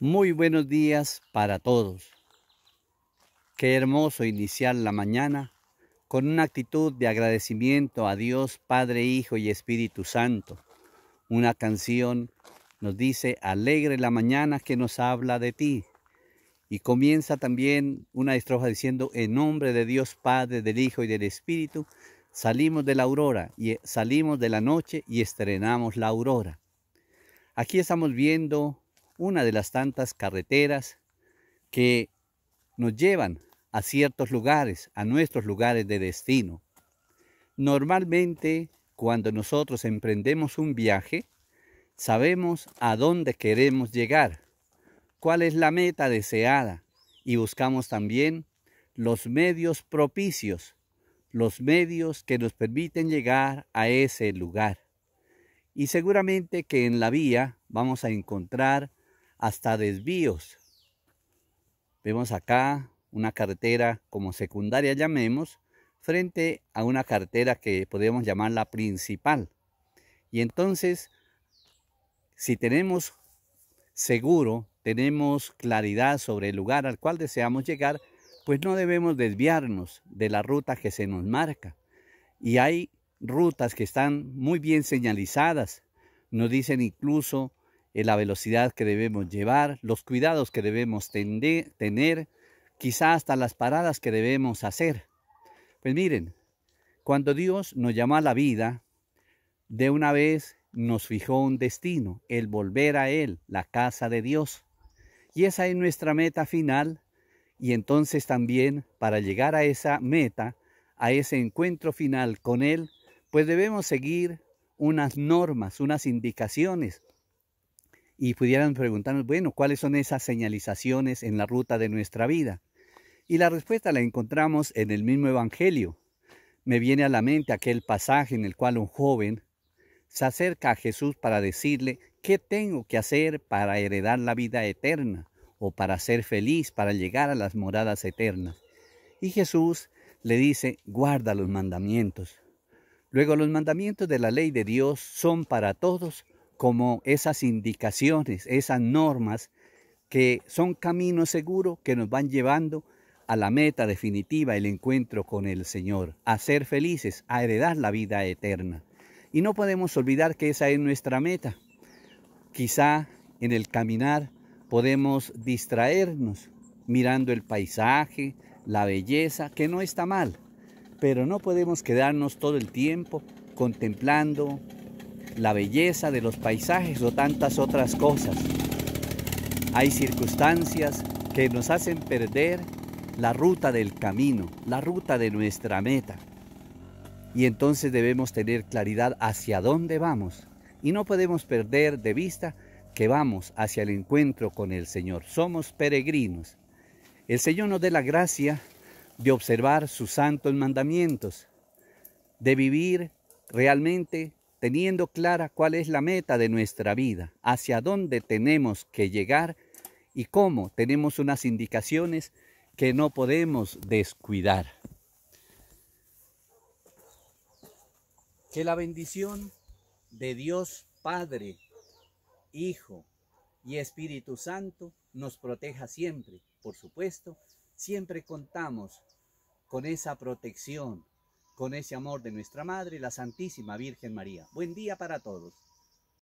Muy buenos días para todos. Qué hermoso iniciar la mañana con una actitud de agradecimiento a Dios Padre, Hijo y Espíritu Santo. Una canción nos dice, alegre la mañana que nos habla de ti. Y comienza también una estrofa diciendo, en nombre de Dios Padre, del Hijo y del Espíritu, salimos de la aurora y eh, salimos de la noche y estrenamos la aurora. Aquí estamos viendo una de las tantas carreteras que nos llevan a ciertos lugares, a nuestros lugares de destino. Normalmente, cuando nosotros emprendemos un viaje, sabemos a dónde queremos llegar, cuál es la meta deseada y buscamos también los medios propicios, los medios que nos permiten llegar a ese lugar. Y seguramente que en la vía vamos a encontrar hasta desvíos. Vemos acá una carretera como secundaria llamemos, frente a una carretera que podemos llamar la principal. Y entonces, si tenemos seguro, tenemos claridad sobre el lugar al cual deseamos llegar, pues no debemos desviarnos de la ruta que se nos marca. Y hay rutas que están muy bien señalizadas. Nos dicen incluso eh, la velocidad que debemos llevar, los cuidados que debemos tener, quizás hasta las paradas que debemos hacer. Pues miren, cuando Dios nos llamó a la vida, de una vez nos fijó un destino, el volver a Él, la casa de Dios. Y esa es nuestra meta final. Y entonces también para llegar a esa meta, a ese encuentro final con Él, pues debemos seguir unas normas, unas indicaciones, y pudieran preguntarnos, bueno, ¿cuáles son esas señalizaciones en la ruta de nuestra vida? Y la respuesta la encontramos en el mismo Evangelio. Me viene a la mente aquel pasaje en el cual un joven se acerca a Jesús para decirle, ¿qué tengo que hacer para heredar la vida eterna o para ser feliz, para llegar a las moradas eternas? Y Jesús le dice, guarda los mandamientos. Luego los mandamientos de la ley de Dios son para todos como esas indicaciones, esas normas que son camino seguro que nos van llevando a la meta definitiva, el encuentro con el Señor, a ser felices, a heredar la vida eterna. Y no podemos olvidar que esa es nuestra meta. Quizá en el caminar podemos distraernos mirando el paisaje, la belleza, que no está mal, pero no podemos quedarnos todo el tiempo contemplando, la belleza de los paisajes o tantas otras cosas. Hay circunstancias que nos hacen perder la ruta del camino, la ruta de nuestra meta. Y entonces debemos tener claridad hacia dónde vamos. Y no podemos perder de vista que vamos hacia el encuentro con el Señor. Somos peregrinos. El Señor nos dé la gracia de observar sus santos mandamientos, de vivir realmente teniendo clara cuál es la meta de nuestra vida, hacia dónde tenemos que llegar y cómo tenemos unas indicaciones que no podemos descuidar. Que la bendición de Dios Padre, Hijo y Espíritu Santo nos proteja siempre. Por supuesto, siempre contamos con esa protección, con ese amor de nuestra Madre, la Santísima Virgen María. Buen día para todos.